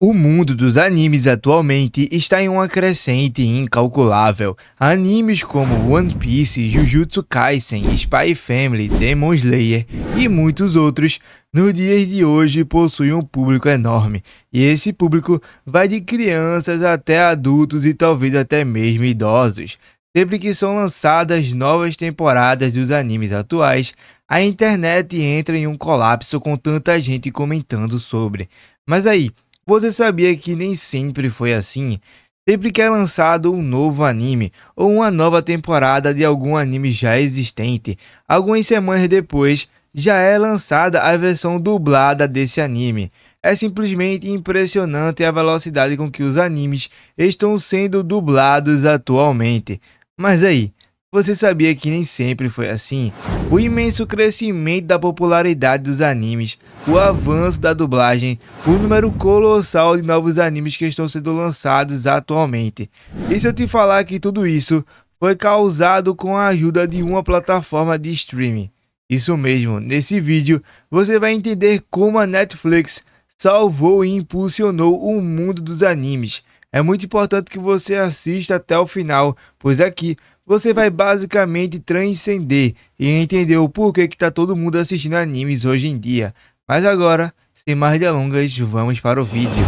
O mundo dos animes atualmente está em uma crescente incalculável. Animes como One Piece, Jujutsu Kaisen, Spy Family, Demon Slayer e muitos outros, nos dias de hoje possuem um público enorme. E esse público vai de crianças até adultos e talvez até mesmo idosos. Sempre que são lançadas novas temporadas dos animes atuais, a internet entra em um colapso com tanta gente comentando sobre. Mas aí, você sabia que nem sempre foi assim? Sempre que é lançado um novo anime ou uma nova temporada de algum anime já existente, algumas semanas depois já é lançada a versão dublada desse anime. É simplesmente impressionante a velocidade com que os animes estão sendo dublados atualmente. Mas aí, você sabia que nem sempre foi assim? O imenso crescimento da popularidade dos animes, o avanço da dublagem, o número colossal de novos animes que estão sendo lançados atualmente. E se eu te falar que tudo isso foi causado com a ajuda de uma plataforma de streaming? Isso mesmo, nesse vídeo você vai entender como a Netflix salvou e impulsionou o mundo dos animes. É muito importante que você assista até o final, pois aqui você vai basicamente transcender e entender o porquê que tá todo mundo assistindo animes hoje em dia. Mas agora, sem mais delongas, vamos para o vídeo.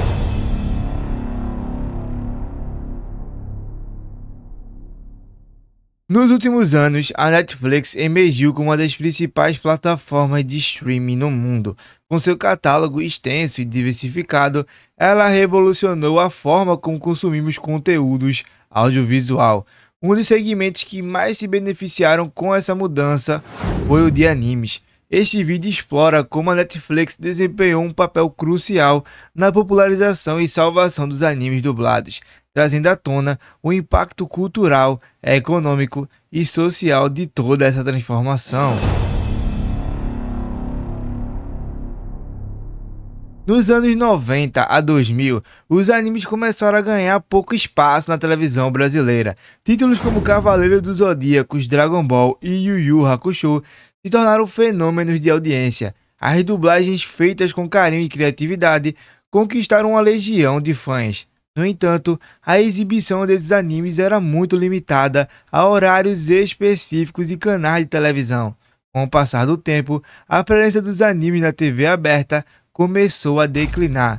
Nos últimos anos, a Netflix emergiu como uma das principais plataformas de streaming no mundo. Com seu catálogo extenso e diversificado, ela revolucionou a forma como consumimos conteúdos audiovisual. Um dos segmentos que mais se beneficiaram com essa mudança foi o de animes. Este vídeo explora como a Netflix desempenhou um papel crucial na popularização e salvação dos animes dublados, trazendo à tona o impacto cultural, econômico e social de toda essa transformação. Dos anos 90 a 2000, os animes começaram a ganhar pouco espaço na televisão brasileira. Títulos como Cavaleiro dos Zodíacos, Dragon Ball e Yu Yu Hakusho se tornaram fenômenos de audiência. As dublagens feitas com carinho e criatividade conquistaram uma legião de fãs. No entanto, a exibição desses animes era muito limitada a horários específicos e canais de televisão. Com o passar do tempo, a presença dos animes na TV aberta começou a declinar.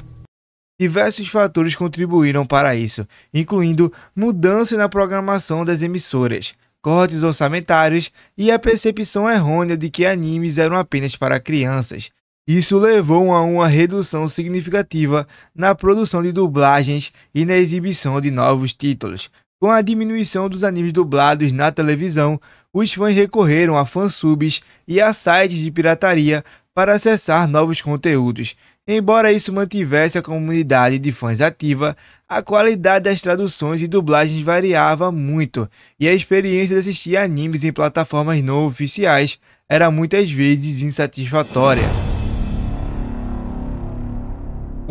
Diversos fatores contribuíram para isso, incluindo mudança na programação das emissoras, cortes orçamentários e a percepção errônea de que animes eram apenas para crianças. Isso levou a uma redução significativa na produção de dublagens e na exibição de novos títulos. Com a diminuição dos animes dublados na televisão, os fãs recorreram a fansubs e a sites de pirataria para acessar novos conteúdos. Embora isso mantivesse a comunidade de fãs ativa, a qualidade das traduções e dublagens variava muito, e a experiência de assistir animes em plataformas não oficiais era muitas vezes insatisfatória.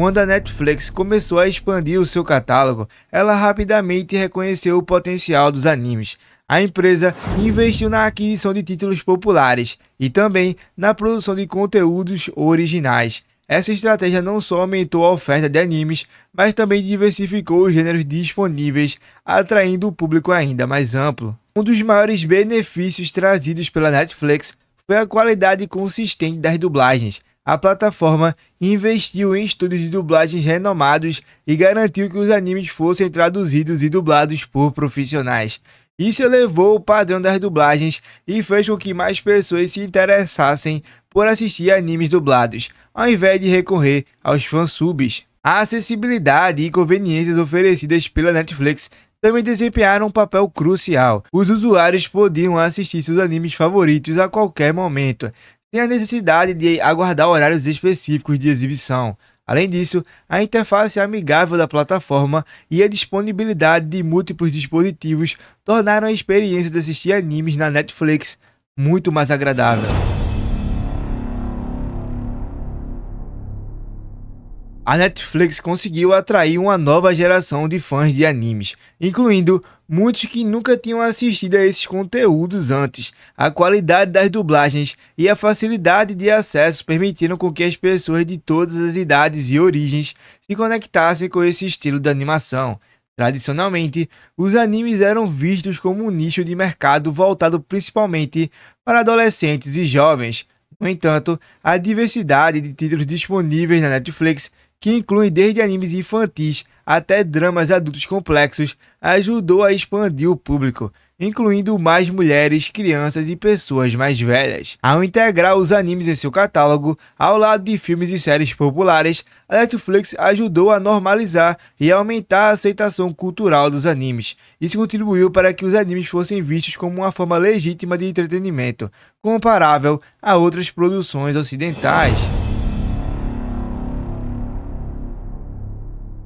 Quando a Netflix começou a expandir o seu catálogo, ela rapidamente reconheceu o potencial dos animes. A empresa investiu na aquisição de títulos populares e também na produção de conteúdos originais. Essa estratégia não só aumentou a oferta de animes, mas também diversificou os gêneros disponíveis, atraindo um público ainda mais amplo. Um dos maiores benefícios trazidos pela Netflix foi a qualidade consistente das dublagens a plataforma investiu em estúdios de dublagens renomados e garantiu que os animes fossem traduzidos e dublados por profissionais. Isso elevou o padrão das dublagens e fez com que mais pessoas se interessassem por assistir animes dublados, ao invés de recorrer aos fansubs. A acessibilidade e conveniências oferecidas pela Netflix também desempenharam um papel crucial. Os usuários podiam assistir seus animes favoritos a qualquer momento, tem a necessidade de aguardar horários específicos de exibição. Além disso, a interface amigável da plataforma e a disponibilidade de múltiplos dispositivos tornaram a experiência de assistir animes na Netflix muito mais agradável. a Netflix conseguiu atrair uma nova geração de fãs de animes, incluindo muitos que nunca tinham assistido a esses conteúdos antes. A qualidade das dublagens e a facilidade de acesso permitiram com que as pessoas de todas as idades e origens se conectassem com esse estilo de animação. Tradicionalmente, os animes eram vistos como um nicho de mercado voltado principalmente para adolescentes e jovens. No entanto, a diversidade de títulos disponíveis na Netflix que inclui desde animes infantis até dramas adultos complexos, ajudou a expandir o público, incluindo mais mulheres, crianças e pessoas mais velhas. Ao integrar os animes em seu catálogo, ao lado de filmes e séries populares, a Netflix ajudou a normalizar e aumentar a aceitação cultural dos animes. Isso contribuiu para que os animes fossem vistos como uma forma legítima de entretenimento, comparável a outras produções ocidentais.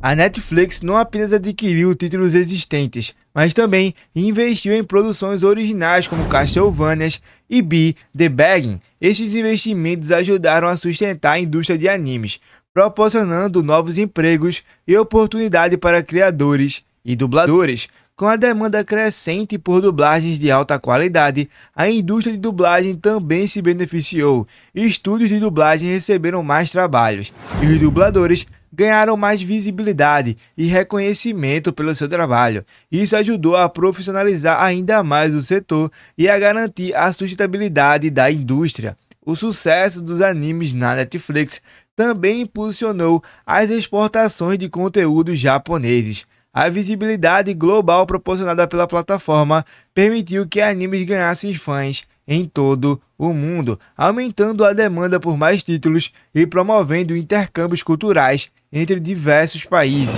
A Netflix não apenas adquiriu títulos existentes, mas também investiu em produções originais como Castlevania e Be The Begging*. Esses investimentos ajudaram a sustentar a indústria de animes, proporcionando novos empregos e oportunidade para criadores e dubladores. Com a demanda crescente por dublagens de alta qualidade, a indústria de dublagem também se beneficiou. Estúdios de dublagem receberam mais trabalhos e os dubladores ganharam mais visibilidade e reconhecimento pelo seu trabalho. Isso ajudou a profissionalizar ainda mais o setor e a garantir a sustentabilidade da indústria. O sucesso dos animes na Netflix também impulsionou as exportações de conteúdos japoneses. A visibilidade global proporcionada pela plataforma permitiu que animes ganhassem fãs em todo o mundo, aumentando a demanda por mais títulos e promovendo intercâmbios culturais entre diversos países.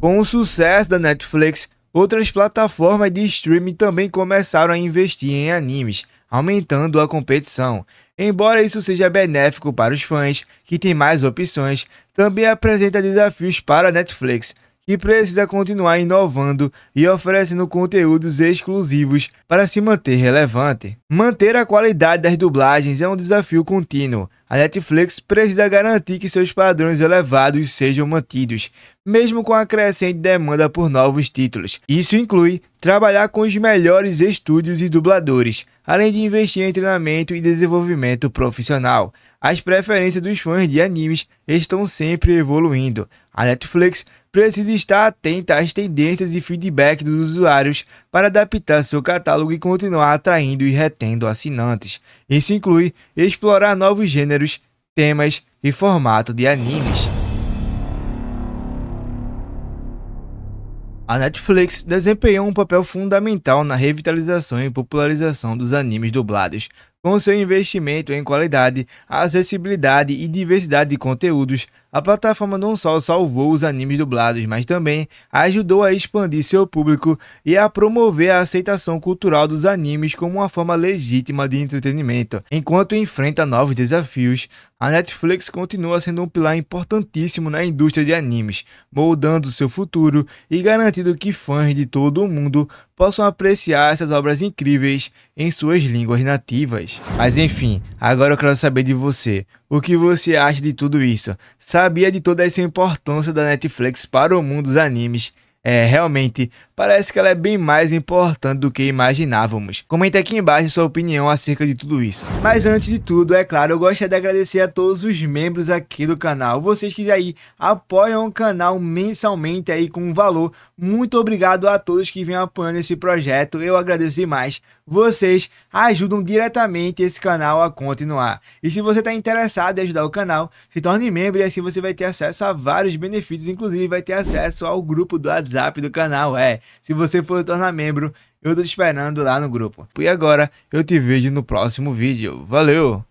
Com o sucesso da Netflix, outras plataformas de streaming também começaram a investir em animes aumentando a competição. Embora isso seja benéfico para os fãs, que têm mais opções, também apresenta desafios para a Netflix, que precisa continuar inovando e oferecendo conteúdos exclusivos para se manter relevante. Manter a qualidade das dublagens é um desafio contínuo, a Netflix precisa garantir que seus padrões elevados sejam mantidos, mesmo com a crescente demanda por novos títulos. Isso inclui trabalhar com os melhores estúdios e dubladores, além de investir em treinamento e desenvolvimento profissional. As preferências dos fãs de animes estão sempre evoluindo. A Netflix precisa estar atenta às tendências e feedback dos usuários para adaptar seu catálogo e continuar atraindo e retendo assinantes. Isso inclui explorar novos gêneros, temas e formato de animes. A Netflix desempenhou um papel fundamental na revitalização e popularização dos animes dublados, com seu investimento em qualidade, acessibilidade e diversidade de conteúdos, a plataforma não só salvou os animes dublados, mas também ajudou a expandir seu público e a promover a aceitação cultural dos animes como uma forma legítima de entretenimento. Enquanto enfrenta novos desafios, a Netflix continua sendo um pilar importantíssimo na indústria de animes, moldando seu futuro e garantindo que fãs de todo o mundo possam apreciar essas obras incríveis em suas línguas nativas. Mas enfim, agora eu quero saber de você. O que você acha de tudo isso? Sabia de toda essa importância da Netflix para o mundo dos animes? É, realmente, parece que ela é bem mais importante do que imaginávamos. Comenta aqui embaixo sua opinião acerca de tudo isso. Mas antes de tudo, é claro, eu gostaria de agradecer a todos os membros aqui do canal. Vocês que aí apoiam o canal mensalmente aí com um valor. Muito obrigado a todos que vêm apoiando esse projeto. Eu agradeço demais vocês ajudam diretamente esse canal a continuar. E se você está interessado em ajudar o canal, se torne membro e assim você vai ter acesso a vários benefícios, inclusive vai ter acesso ao grupo do WhatsApp do canal. É, se você for tornar membro, eu estou te esperando lá no grupo. E agora, eu te vejo no próximo vídeo. Valeu!